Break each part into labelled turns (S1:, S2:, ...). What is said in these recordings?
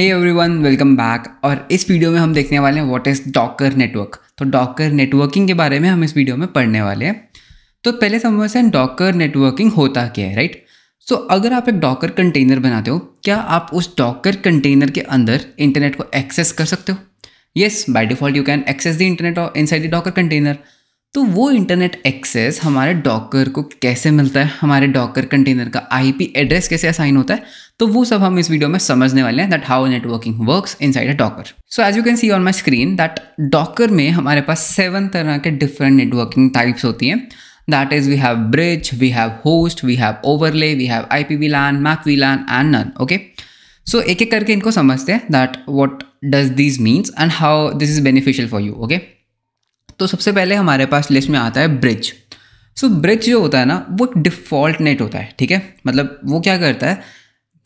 S1: Hey everyone welcome back और इस video में हम देखने वाले हैं व्हाट इज़ डॉकर नेटवर्क तो डॉकर नेटवर्किंग के बारे में हम इस वीडियो में पढ़ने वाले हैं तो पहले समझते हैं डॉकर नेटवर्किंग होता क्या है राइट सो so, अगर आप एक डॉकर कंटेनर बनाते हो क्या आप उस डॉकर कंटेनर के अंदर इंटरनेट को एक्सेस कर सकते हो yes by default you can access the internet और inside the Docker container तो वो इंटरनेट एक्सेस हमारे डॉकर को कैसे मिलता है हमारे डॉकर कंटेनर का आईपी एड्रेस कैसे असाइन होता है तो वो सब हम इस वीडियो में समझने वाले हैं that how networking works inside a Docker so as you can see on my screen that Docker में हमारे पास सेवन तरह के डिफरेंट नेटवर्किंग टाइप्स होती हैं bridge we have host we have overlay we have I P V LAN MAC V LAN and none okay so एक एक करके इनको समझते हैं that what does this means and how this is beneficial for you okay तो सबसे पहले हमारे पास लिस्ट में आता है ब्रिज सो so, ब्रिज जो होता है ना वो एक डिफ़ॉल्ट नेट होता है ठीक है मतलब वो क्या करता है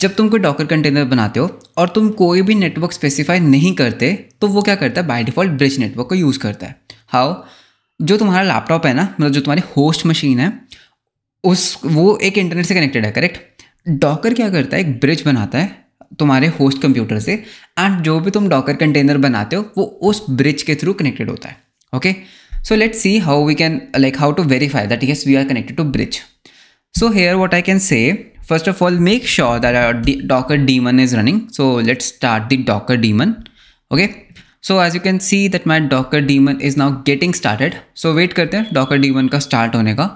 S1: जब तुम कोई डॉकर कंटेनर बनाते हो और तुम कोई भी नेटवर्क स्पेसिफाई नहीं करते तो वो क्या करता है बाय डिफ़ॉल्ट ब्रिज नेटवर्क को यूज़ करता है हाउ जो तुम्हारा लैपटॉप है ना मतलब जो तुम्हारी होस्ट मशीन है उस वो एक इंटरनेट से कनेक्टेड है करेक्ट डॉकर क्या करता है एक ब्रिज बनाता है तुम्हारे होस्ट कंप्यूटर से एंड जो भी तुम डॉकर कंटेनर बनाते हो वो उस ब्रिज के थ्रू कनेक्टेड होता है okay so let's see how we can like how to verify that yes we are connected to bridge so here what I can say First of all, make sure that our Docker daemon is running. So let's start the Docker daemon. Okay. So as you can see that my Docker daemon is now getting started. So wait करते हैं Docker daemon का start होने का.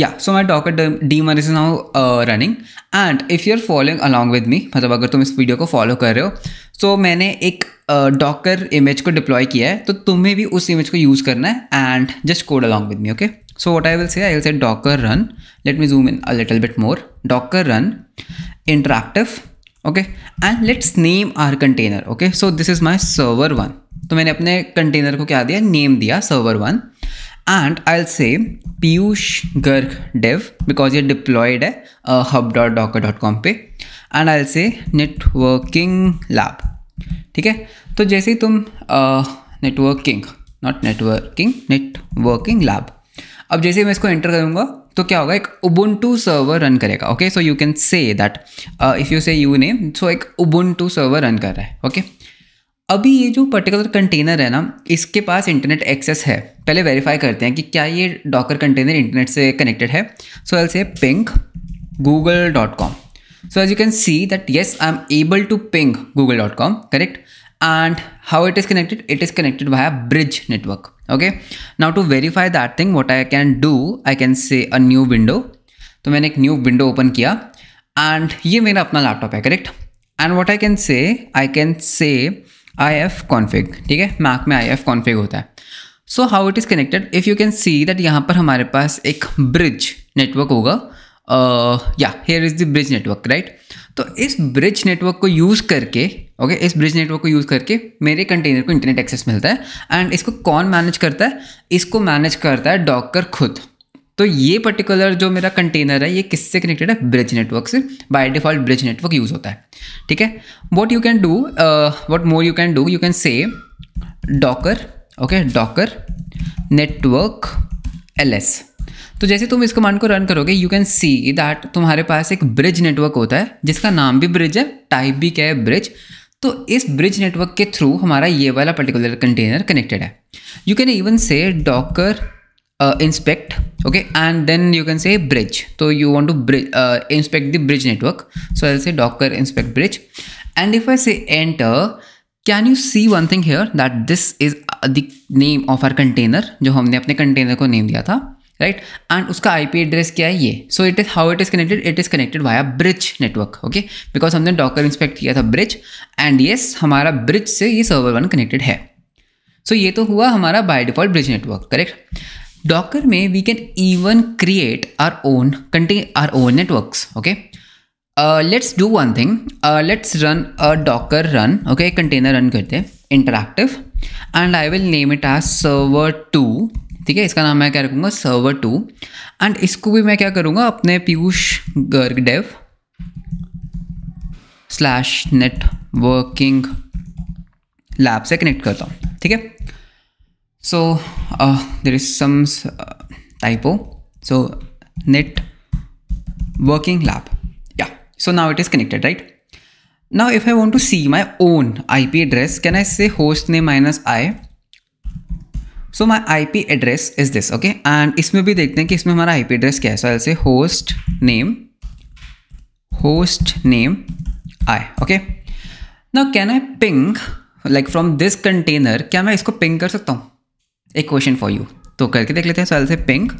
S1: Yeah, so my Docker daemon is now uh, running and if you're following along with me, मतलब अगर तुम इस video को फॉलो कर रहे हो so मैंने एक डॉकर uh, इमेज को डिप्लॉय किया है तो तुम्हें भी उस इमेज को यूज़ करना है and just code along with me okay So what I will say, I will say docker run. Let me zoom in a little bit more. Docker run interactive. Okay. And let's name our container. Okay. So this is my server 1 तो मैंने अपने container को क्या दिया name दिया server one and I will say Piyush Garg dev because ये deployed है hub dot Docker dot com पे and I will say networking lab ठीक है तो जैसे ही तुम networking not networking networking lab अब जैसे मैं इसको एंटर करूंगा तो क्या होगा एक उबुंटू सर्वर रन करेगा okay so you can say that if you say you name so एक उबुंटू सर्वर रन कर रहा है ओके okay? अभी ये जो पर्टिकुलर कंटेनर है ना इसके पास इंटरनेट एक्सेस है पहले वेरीफाई करते हैं कि क्या ये डॉकर कंटेनर इंटरनेट से कनेक्टेड है so I'll say ping Google dot com so as you can see that yes I am able to ping Google dot com correct and how it is connected it is connected via bridge network okay now to verify that thing what i can do i can say a new window तो मैंने एक new window open किया and ये मेरा अपना laptop है correct and what I can say I can say I F config ठीक है मैक में आई एफ कॉन्फिग होता है so how it is connected if you can see that यहाँ पर हमारे पास एक ब्रिज नेटवर्क होगा या here is the bridge network right तो इस ब्रिज नेटवर्क को यूज़ करके ओके okay, इस ब्रिज नेटवर्क को यूज़ करके मेरे कंटेनर को इंटरनेट एक्सेस मिलता है एंड इसको कौन मैनेज करता है इसको मैनेज करता है डॉकर खुद तो ये पर्टिकुलर जो मेरा कंटेनर है ये किससे कनेक्टेड है ब्रिज नेटवर्क से by default bridge network use होता है ठीक है what you can do what more you can do you can say Docker okay Docker network L S तो जैसे तुम इस कमांड को रन करोगे यू कैन सी दैट तुम्हारे पास एक ब्रिज नेटवर्क होता है जिसका नाम भी ब्रिज है टाइप भी क्या है ब्रिज तो इस ब्रिज नेटवर्क के थ्रू हमारा ये वाला पर्टिकुलर कंटेनर कनेक्टेड है you can even say Docker inspect okay and then you can say bridge तो you want to inspect the bridge network so I say Docker inspect bridge and if I say enter can you see one thing here that this is the name of our container जो हमने अपने container को name दिया था right and उसका I address क्या है ये so it is how it is connected it is connected via bridge network okay because हमने डॉकर इंस्पेक्ट किया था ब्रिज एंड येस हमारा ब्रिज से ये सर्वर वन कनेक्टेड है सो so, ये तो हुआ हमारा by default bridge network correct Docker में we can even create our own कंटे our own network okay let's do one thing let's run a Docker run okay container run करते हैं interactive and I will name it as server two ठीक है इसका नाम मैं क्या रखूँगा सर्वर टू एंड इसको भी मैं क्या करूँगा अपने Piyush Garg dev slash working lab से कनेक्ट करता हूँ ठीक है so there is some typo so networking lab या so now it is connected right now if I want to see my own I P address can I say hostname minus I so my I P address is this okay and इसमें भी देखते हैं कि इसमें हमारा आई P address क्या है so say host name host name I okay ना can I ping like from this container क्या मैं इसको पिंक कर सकता हूँ एक क्वेश्चन फॉर यू तो करके देख लेते हैं सोल से पिंक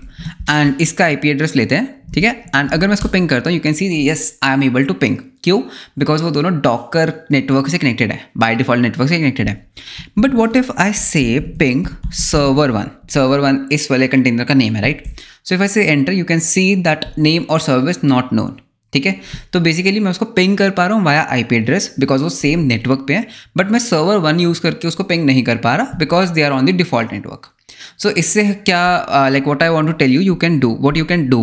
S1: एंड इसका आई पी एड्रेस लेते हैं ठीक है एंड अगर मैं इसको पिंक करता हूँ you can see yes I am able to ping क्यों बिकॉज वो दोनों डॉकर नेटवर्क से कनेक्टेड है बाय डिफॉल्ट नेटवर्क से कनेक्टेड है but what if I say ping server one server one इस वाले कंटेनर का नेम है right so if I say enter you can see that name और सर्विस नॉट नोन ठीक है तो बेसिकली मैं उसको पिंग कर पा रहा हूँ वाया पी एड्रेस बिकॉज वो सेम नेटवर्क पे है बट मैं सर्वर वन यूज़ करके उसको पिंग नहीं कर पा रहा because they are on the default network so इससे क्या like what I want to tell you you can do what you can do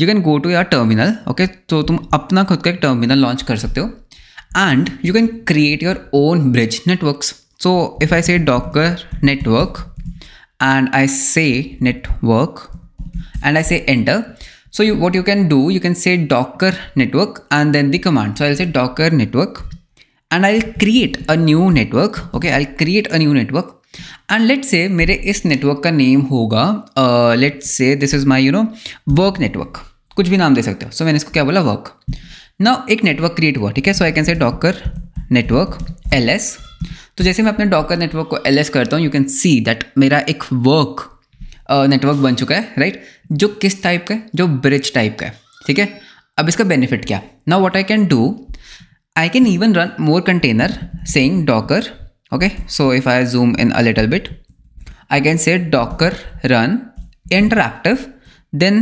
S1: you can go to your terminal okay तो तुम अपना खुद का एक टर्मिनल लॉन्च कर सकते हो and you can create your own bridge network so if I say Docker network and I से network and I say enter so you what you can do you can say Docker network and then the command so I say Docker network and I will create a new network okay I will create a new network and let say मेरे इस network का name होगा let say this is my you know work network कुछ भी नाम दे सकते हो सो so, मैंने इसको क्या बोला वर्क ना एक नेटवर्क क्रिएट हुआ ठीक है so I can say Docker network L S तो जैसे मैं अपने डॉकर नेटवर्क को एल एस करता हूँ यू कैन सी दैट मेरा एक वर्क नेटवर्क uh, बन चुका है राइट जो किस टाइप का है जो ब्रिज टाइप का है ठीक है अब इसका बेनिफिट क्या ना what I can do I can even run more container saying Docker okay so if i zoom in a little bit i can say docker run interactive then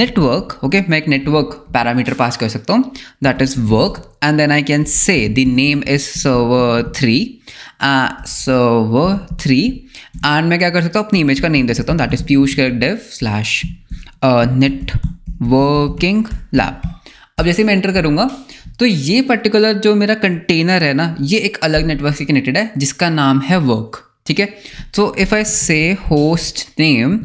S1: network okay मैं एक network parameter pass कर सकता हूँ that is work and then I can say the name is server three server three and मैं क्या कर सकता हूँ अपनी image का name दे सकता हूँ that is dev slash networking lab अब जैसे मैं एंटर करूँगा तो ये पर्टिकुलर जो मेरा कंटेनर है ना ये एक अलग नेटवर्क से कनेक्टेड है जिसका नाम है वर्क ठीक है so if I say host name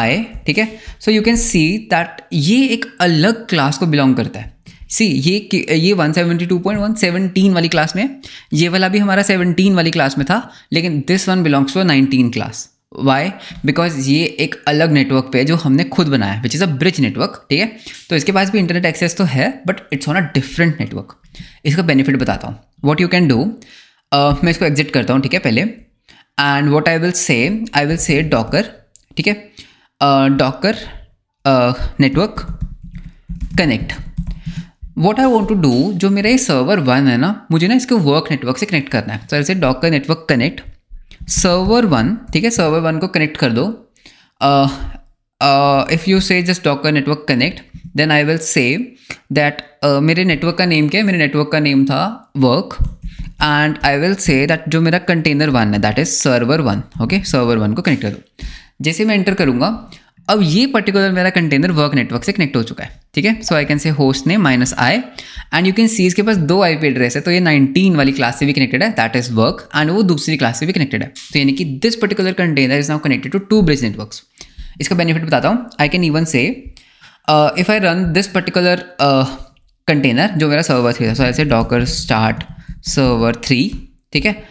S1: आए ठीक है so you can see that ये एक अलग क्लास को बिलोंग करता है सी ये ये 172.117 वाली क्लास में ये वाला भी हमारा 17 वाली क्लास में था लेकिन this one belongs to 19 class why because ये एक अलग नेटवर्क पे जो हमने खुद बनाया है which is a bridge network ठीक है तो इसके पास भी इंटरनेट एक्सेस तो है but it's on a different network इसका बेनिफिट बताता हूँ वॉट यू कैन डू मैं इसको एग्जिट करता हूँ ठीक है पहले एंड वॉट आई विल से आई विल से डॉकर ठीक है Docker network connect what I want to do जो मेरा ये सर्वर वन है ना मुझे ना इसके वर्क नेटवर्क से कनेक्ट करना है sir say Docker network connect server one ठीक है सर्वर वन को कनेक्ट कर दो if you say just Docker network connect then I will say that मेरे नेटवर्क का नेम क्या है मेरे नेटवर्क का नेम था work and I will say that जो मेरा कंटेनर वन है that is server one okay server one को कनेक्ट कर दो जैसे मैं एंटर करूँगा अब ये पर्टिकुलर मेरा कंटेनर वर्क नेटवर्क से कनेक्ट हो चुका है ठीक है so I can say hostname minus I and you can see इसके पास दो आई पी एड्रेस है तो ये 19 वाली क्लास से भी कनेक्टेड है दैट इज वर्क एंड वो दूसरी क्लास से भी कनेक्टेड है तो यानी कि this particular container is now connected to two bridge networks इसका बेनिफिट बताता हूँ I can even say if I run this particular container जो मेरा सर्वर थ्री था सो ऐसे डॉकर स्टार्ट सर्वर थ्री ठीक है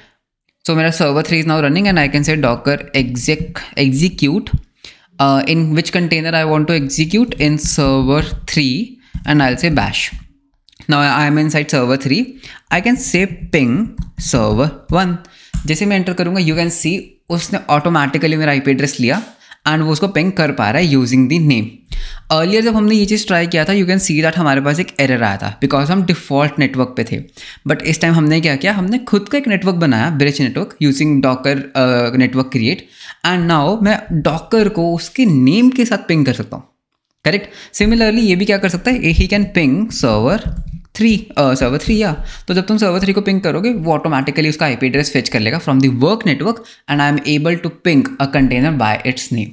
S1: सो मेरा server three is now running and I can say Docker exec execute uh, in which container I want to execute in server 3 and I'll say bash. Now I'm inside server 3. I can say ping server 1. जैसे मैं enter करूँगा you can सी उसने automatically मेरा IP address लिया and वो उसको ping कर पा रहा है यूजिंग दी नेम अर्लियर जब हमने ये चीज़ ट्राई किया था यू कैन सी दैट हमारे पास एक एरर आया था बिकॉज हम डिफॉल्ट नेटवर्क पे थे बट इस टाइम हमने क्या किया हमने खुद का एक नेटवर्क बनाया bridge network using Docker network create and now मैं डॉकर को उसके नेम के साथ पिंग कर सकता हूँ करेक्ट सिमिलरली ये भी क्या कर सकता है he can ping server three server three या तो जब तुम सर्वर थ्री को पिंग करोगे वो ऑटोमेटिकली उसका आईपी एड्रेस फेच कर लेगा from the work network and I am able to ping a container by its name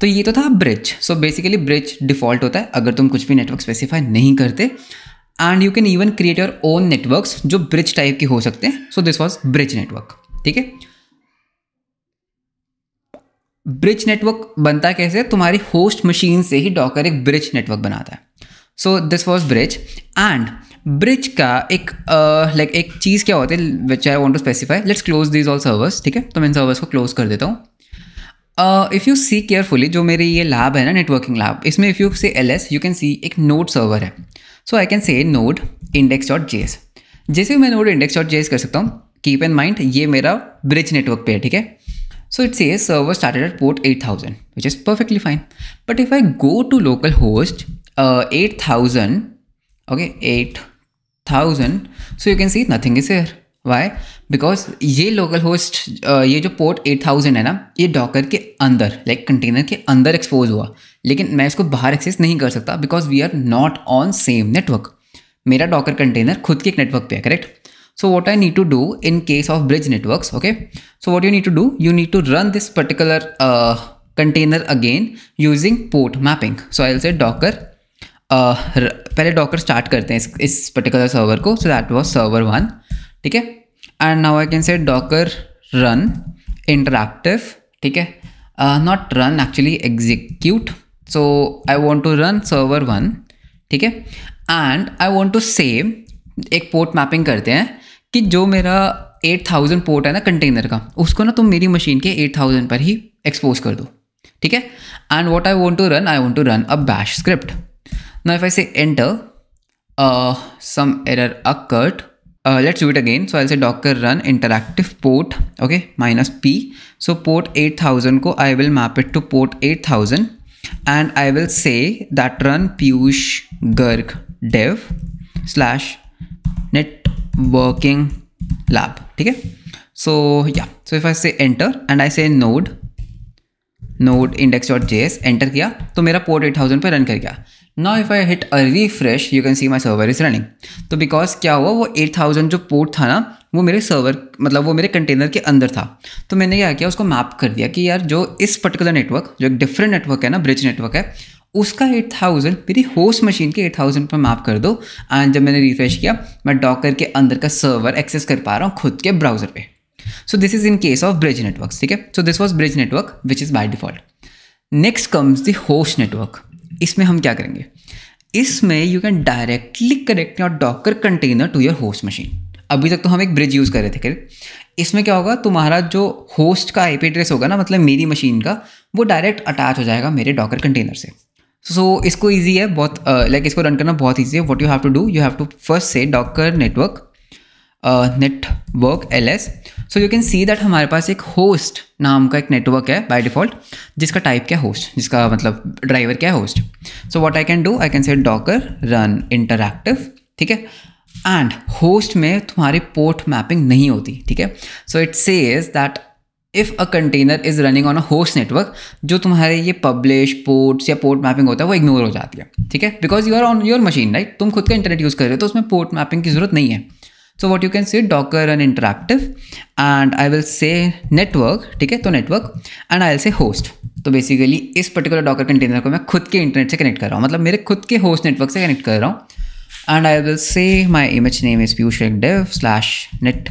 S1: तो ये तो था bridge so basically bridge default होता है अगर तुम कुछ भी नेटवर्क स्पेसिफाई नहीं करते and you can even create your own network जो ब्रिज टाइप के हो सकते हैं so this was bridge network ठीक है ब्रिज नेटवर्क बनता कैसे तुम्हारी होस्ट मशीन से ही डॉकर एक ब्रिज नेटवर्क बनाता है so this was bridge and bridge का एक लाइक uh, like, एक चीज़ क्या होती है which I want to specify let's close these all servers ठीक है तो मैं इन सर्वर्स को क्लोज कर देता हूँ इफ़ यू सी केयरफुली जो मेरी ये लैब है ना नेटवर्किंग लैब इसमें if you say L S you can see एक नोड सर्वर है so I can say node index dot J S जैसे मैं node index dot J S कर सकता हूँ कीप इन माइंड ये मेरा ब्रिज नेटवर्क पे है ठीक है So it says server started at port 8000, which is perfectly fine. But if I go to localhost uh, 8000, okay, 8000, so you can see nothing is here. Why because ये localhost uh, ये जो port 8000 है ना ये Docker के अंदर like container के अंदर एक्सपोज हुआ लेकिन मैं इसको बाहर एक्सेस नहीं कर सकता because we are not on same network मेरा डॉकर कंटेनर खुद के एक नेटवर्क पे है correct So what I need to do in case of bridge networks, okay? So what you need to do, you need to run this particular uh, container again using port mapping. So I'll say docker, first uh, docker start this particular server, ko. so that was server 1, okay? And now I can say docker run interactive, okay? Uh, not run actually execute so i want to run server 1 okay and i want to save a port mapping karte hai. कि जो मेरा eight thousand port है ना container का उसको ना तुम मेरी मशीन के एट थाउजेंड पर ही एक्सपोज कर दो ठीक है and what I want to run I want to run a bash script ना if I say enter some error a curt let's do it again so I say Docker run interactive port okay minus P so port eight thousand को I will map it to port eight thousand and I will say that run Piyush Garg dev slash working lab okay so yeah so if i say enter and i say node node index.js enter किया तो मेरा port 8000 पे run कर गया now if I hit a refresh you can see my server is running तो because क्या हुआ वो 8000 जो पोर्ट था ना वो मेरे सर्वर मतलब वो मेरे कंटेनर के अंदर था तो मैंने क्या किया उसको मैप कर दिया कि यार जो इस पर्टिकुलर नेटवर्क जो एक डिफरेंट नेटवर्क है ना ब्रिज नेटवर्क है उसका एट थाउजेंड मेरी होस्ट मशीन के एट थाउजेंड पर माफ कर दो एंड जब मैंने रिफ्रेश किया मैं डॉकर के अंदर का सर्वर एक्सेस कर पा रहा हूँ खुद के ब्राउजर पे so this is in case of bridge network ठीक है so this was bridge network which is by default next comes the host network इसमें हम क्या करेंगे इसमें you can directly connect your Docker container to your host machine अभी तक तो हम एक ब्रिज यूज़ कर रहे थे करें इसमें क्या होगा तुम्हारा जो होस्ट का आईपी एड्रेस होगा ना मतलब मेरी मशीन का वो डायरेक्ट अटैच हो जाएगा मेरे डॉकर कंटेनर से सो so, इसको ईजी है बहुत लाइक uh, इसको रन करना बहुत ईजी है what you have to do you have to first say Docker network network L S so you can see that हमारे पास एक होस्ट नाम का एक नेटवर्क है बाय डिफॉल्ट जिसका टाइप क्या होस्ट जिसका मतलब ड्राइवर क्या है host so what I can do I can say Docker run interactive ठीक है एंड होस्ट में तुम्हारी पोर्ट मैपिंग नहीं होती ठीक है so it says that if a container is running on a host network जो तुम्हारे ये पब्लिश पोर्ट्स या पोर्ट मैपिंग होता है वो इग्नोर हो जाती है ठीक है because you are on your machine right तुम खुद का इंटरनेट यूज़ कर रहे हो तो उसमें पोर्ट मैपिंग की ज़रूरत नहीं है so what you can see Docker N interactive and I will say network ठीक है तो network and I will say host तो बेसिकली इस पर्टिकुलर डॉकर कंटेनर को मैं खुद के इंटरनेट से कनेक्ट कर रहा हूँ मतलब मेरे खुद के होस्ट नेटवर्क से कनेक्ट कर रहा हूँ and I will say my image name is Piyush dev slash 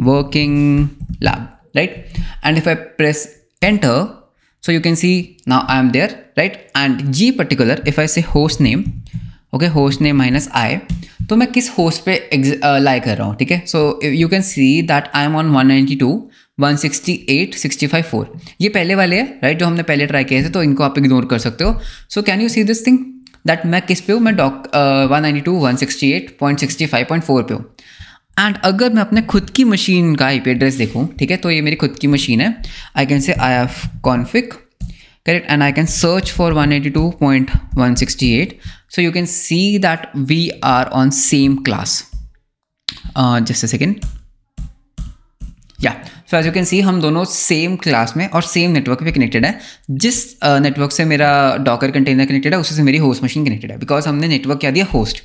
S1: networking lab right? And if I press enter, so you can see now I am there, right? And G particular, if I say host name, okay, host name minus I, तो मैं किस host पे लाई uh, कर रहा हूँ ठीक है so you can see that I am on 192 168 65 4 ये पहले वाले हैं राइट जो हमने पहले ट्राई किए थे तो इनको आप इग्नोर कर सकते हो so can you see this thing that मैं किस पे हूँ मैं डॉक one ninety two one sixty eight point sixty five point four पे हूँ एंड अगर मैं अपने खुद की मशीन का आई एड्रेस देखूँ ठीक है तो ये मेरी खुद की मशीन है I can say I have config search for one eighty two point one sixty eight so you can see that we are on same class जैसे सेकेंड या so as you can see हम दोनों same class में और same network पे connected है जिस network uh, से मेरा डॉकर कंटेनर कनेक्टेड है उसी से मेरी होस्ट मशीन कनेक्टेड है बिकॉज हमने नेटवर्क क्या दिया होस्ट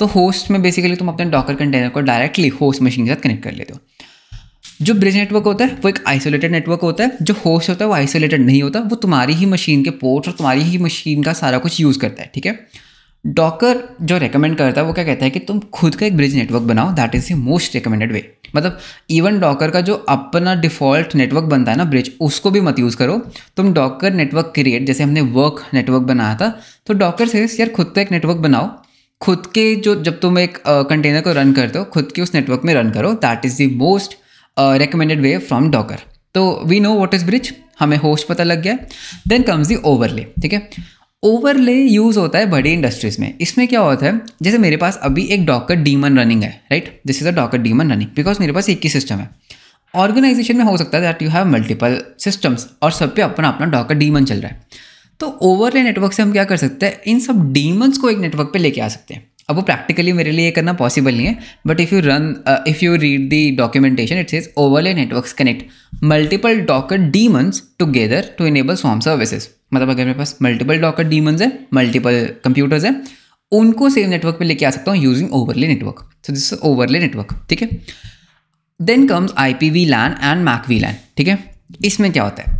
S1: तो होस्ट में बेसिकली तुम अपने डॉकर कंटेनर को डायरेक्टली होस्ट मशीन के साथ कनेक्ट कर लेते हो जो ब्रिज नेटवर्क होता है वो एक आइसोलेटेड नेटवर्क होता है जो होस्ट होता है वो आइसोलेटेड नहीं होता वो तुम्हारी ही मशीन के पोर्ट और तुम्हारी ही मशीन का सारा कुछ यूज़ करता है ठीक है डॉकर जो रेकमेंड करता है वो क्या कहता है कि तुम खुद का एक ब्रिज नेटवर्क बनाओ that is the most recommended way मतलब इवन डॉकर का जो अपना डिफ़ॉल्ट नेटवर्क बनता है ना ब्रिज उसको भी मत यूज़ करो तुम डॉकर नेटवर्क क्रिएट जैसे हमने वर्क नेटवर्क बनाया था तो डॉकर से यार खुद का एक नेटवर्क बनाओ खुद के जो जब तुम एक कंटेनर को रन करते हो खुद के उस नेटवर्क में रन करो that is the most recommended way from Docker तो we know what is bridge हमें होस्ट पता लग गया देन कम्स दी ओवरले ठीक है ओवरले यूज़ होता है बड़ी इंडस्ट्रीज़ में इसमें क्या होता है जैसे मेरे पास अभी एक डॉकर डीमन रनिंग है right this is a Docker daemon running because मेरे पास एक ही सिस्टम है ऑर्गेनाइजेशन में हो सकता है that you have multiple systems और सब पे अपना अपना डॉकर डीमन चल रहा है तो ओवरले नेटवर्क से हम क्या कर सकते हैं इन सब डीमंस को एक नेटवर्क पे लेके आ सकते हैं अब वो प्रैक्टिकली मेरे लिए करना पॉसिबल नहीं है but if you run if you read the documentation it's is overlay networks connect multiple Docker daemons together to enable swarm services मतलब अगर मेरे पास मल्टीपल डॉकर डीमंस है मल्टीपल कंप्यूटर्स हैं उनको सेम नेटवर्क पे लेके आ सकता हूँ using overlay network so this overlay network ठीक है then comes I P V LAN and MAC V LAN ठीक है इसमें क्या होता है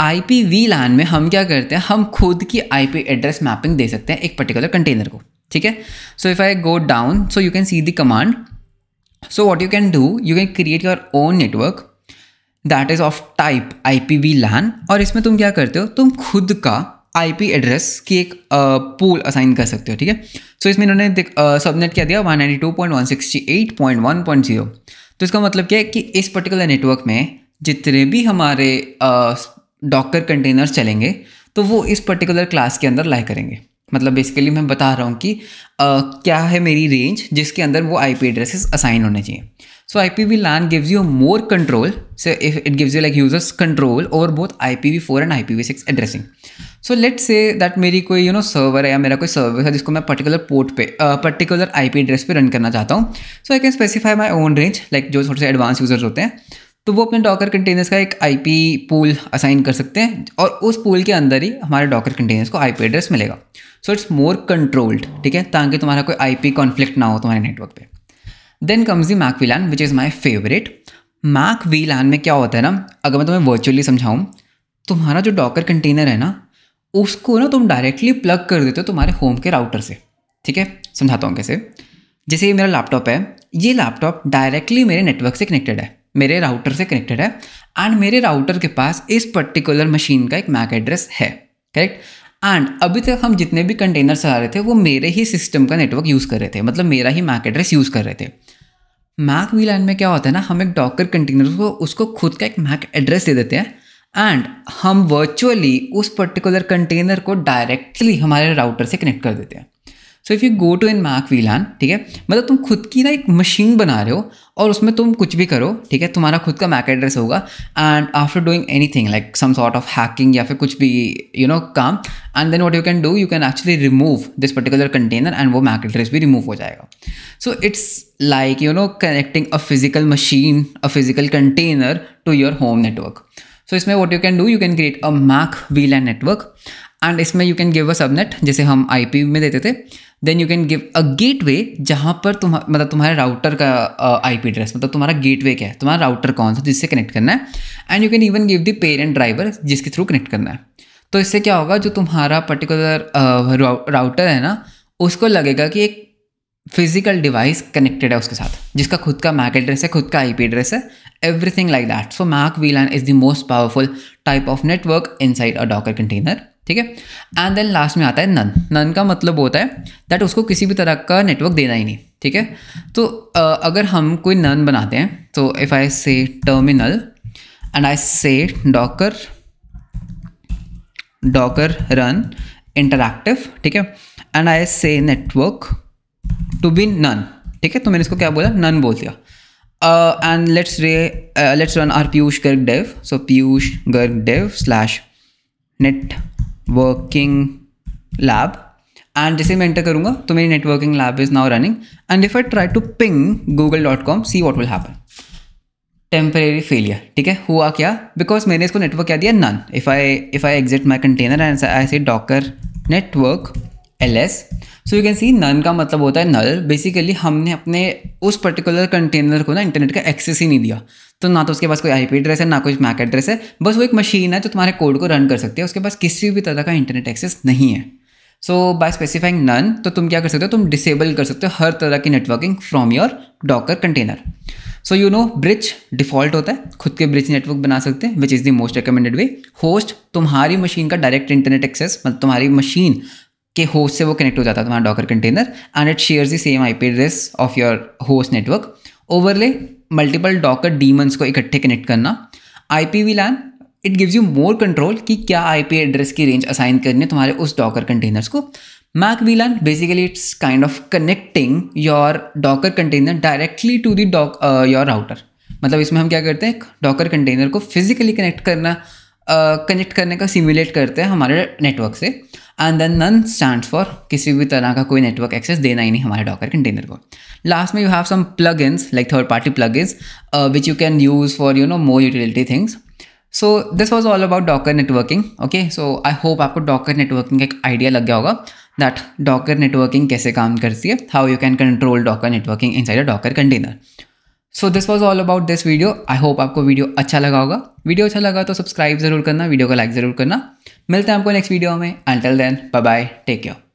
S1: आई पी वी लैन में हम क्या करते हैं हम खुद की आई पी एड्रेस मैपिंग दे सकते हैं एक पर्टिकुलर कंटेनर को ठीक है so if I go down so you can see the command so what you can do you can create your own network that is of type I P V LAN और इसमें तुम क्या करते हो तुम खुद का आई पी एड्रेस की एक पूल असाइन कर सकते हो ठीक है सो इसमें इन्होंने सबनेट क्या दिया one ninety two point one sixty eight point one point zero तो इसका मतलब क्या है कि इस पर्टिकुलर नेटवर्क में जितने भी हमारे uh, डॉकर कंटेनर्स चलेंगे तो वो इस पर्टिकुलर क्लास के अंदर लाई करेंगे मतलब बेसिकली मैं बता रहा हूँ कि आ, क्या है मेरी रेंज जिसके अंदर वो आई पी एड्रेसेस असाइन होने चाहिए so I P V LAN gives you more control so if it gives you like users control over both I P V four and I P V six addressing so let say that मेरी कोई you know server है या मेरा कोई service है जिसको मैं particular port पे पर्टिकुलर आई पी एड्रेस पे रन करना चाहता हूँ so I can specify my own range like जो थोड़े से एडवांस यूजर्स होते हैं तो वो अपने डॉकर कंटेनर्स का एक आईपी पूल असाइन कर सकते हैं और उस पूल के अंदर ही हमारे डॉकर कंटेनर्स को आईपी एड्रेस मिलेगा सो इट्स मोर कंट्रोल्ड ठीक है ताकि तुम्हारा कोई आईपी कॉन्फ्लिक्ट ना हो तुम्हारे नेटवर्क पे then comes the mac VLAN which is my favourite mac VLAN में क्या होता है ना अगर मैं तुम्हें वर्चुअली समझाऊँ तुम्हारा जो डॉकर कंटेनर है ना उसको ना तुम डायरेक्टली प्लग कर देते हो तुम्हारे होम के राउटर से ठीक है समझाता हूँ कैसे जैसे ये मेरा लैपटॉप है ये लैपटॉप डायरेक्टली मेरे नेटवर्क से कनेक्टेड है मेरे राउटर से कनेक्टेड है एंड मेरे राउटर के पास इस पर्टिकुलर मशीन का एक मैक एड्रेस है करेक्ट एंड अभी तक हम जितने भी कंटेनर चला रहे थे वो मेरे ही सिस्टम का नेटवर्क यूज़ कर रहे थे मतलब मेरा ही मैक एड्रेस यूज़ कर रहे थे मैक वी में क्या होता है ना हम एक डॉकर कंटेनर को उसको खुद का एक मैक एड्रेस दे देते हैं एंड हम वर्चुअली उस पर्टिकुलर कंटेनर को डायरेक्टली हमारे राउटर से कनेक्ट कर देते हैं so if you go to in mac VLAN ठीक है मतलब तुम खुद की ना एक मशीन बना रहे हो और उसमें तुम कुछ भी करो ठीक है तुम्हारा खुद का मैक एड्रेस होगा and after doing anything like some sort of hacking या फिर कुछ भी यू नो काम and then what you can do you can actually remove this particular container and वो मैक एड्रेस भी रिमूव हो जाएगा so it's like you know connecting a physical machine a physical container to your home network so इसमें what you can do you can create a mac VLAN and network and इसमें you can give a subnet जैसे हम I में देते थे then you can give a gateway जहाँ पर तुम मतलब तुम्हारे राउटर का आई पी एड्रेस मतलब तुम्हारा गेट वे क्या है तुम्हारा राउटर कौन सा जिससे कनेक्ट करना है and you can even give the parent driver जिसके थ्रू कनेक्ट करना है तो इससे क्या होगा जो तुम्हारा पर्टिकुलर राउटर है ना उसको लगेगा कि एक फिजिकल डिवाइस कनेक्टेड है उसके साथ जिसका खुद का मैक एड्रेस है खुद का आई पी एड्रेस है everything like that so mac V LAN is the most powerful type of network inside a docker container ठीक है एंड देन लास्ट में आता है नन नन का मतलब होता है दैट उसको किसी भी तरह का नेटवर्क देना ही नहीं ठीक है तो अगर हम कोई नन बनाते हैं तो इफ़ आई से terminal and I say Docker Docker run interactive ठीक है एंड आई से नेटवर्क टू बी नन ठीक है तो मैंने इसको क्या बोला नन बोल दिया एंड लेट्स रे let's run R Piyush Garg dev so Piyush Garg dev slash networking lab and जैसे मैं एंटर करूँगा तो मेरी networking lab is now running and if I try to ping Google dot com see what will happen temporary failure ठीक है हुआ क्या because मैंने इसको नेटवर्क क्या दिया none if I if I exit my container and I see docker network L S so you can see none का मतलब होता है नल बेसिकली हमने अपने उस पर्टिकुलर कंटेनर को ना इंटरनेट का एक्सेस ही नहीं दिया तो ना तो उसके पास कोई आईपी एड्रेस है ना कोई मैक एड्रेस है बस वो एक मशीन है जो तुम्हारे कोड को रन कर सकती है उसके पास किसी भी तरह का इंटरनेट एक्सेस नहीं है सो बाय स्पेसिफाइंग नन तो तुम क्या कर सकते हो तुम डिसेबल कर सकते हो हर तरह की networking from your Docker container so you know bridge default होता है खुद के ब्रिज नेटवर्क बना सकते हैं which is the most recommended way host तुम्हारी मशीन का डायरेक्ट इंटरनेट एक्सेस मतलब तुम्हारी मशीन के होस्ट से वो कनेक्ट हो जाता है तुम्हारा docker container and it shares the same I P address of your host network overlay multiple Docker daemons को इकट्ठे कनेक्ट करना I P V LAN it gives you more control कि क्या आई पी एड्रेस की range assign करनी है तुम्हारे उस डॉकर कंटेनर्स को mac V LAN basically it's kind of connecting your Docker container directly to the dock your router मतलब इसमें हम क्या करते हैं डॉकर कंटेनर को फिजिकली कनेक्ट करना कनेक्ट uh, करने का सिमुलेट करते हैं हमारे नेटवर्क से and then none stand for किसी भी तरह का कोई नेटवर्क एक्सेस देना ही नहीं हमारे डॉकर कंटेनर को लास्ट में you have some plugins like third party plugins which you can use for you know more utility things so this was all about docker networking okay so I hope आपको docker networking का एक idea लग गया होगा that Docker networking कैसे काम करती है how you can control docker networking inside a docker container so this was all about this video I hope आपको वीडियो अच्छा लगा होगा वीडियो अच्छा लगा तो सब्सक्राइब जरूर करना वीडियो को लाइक जरूर करना मिलते हैं आपको नेक्स्ट वीडियो में until then bye take care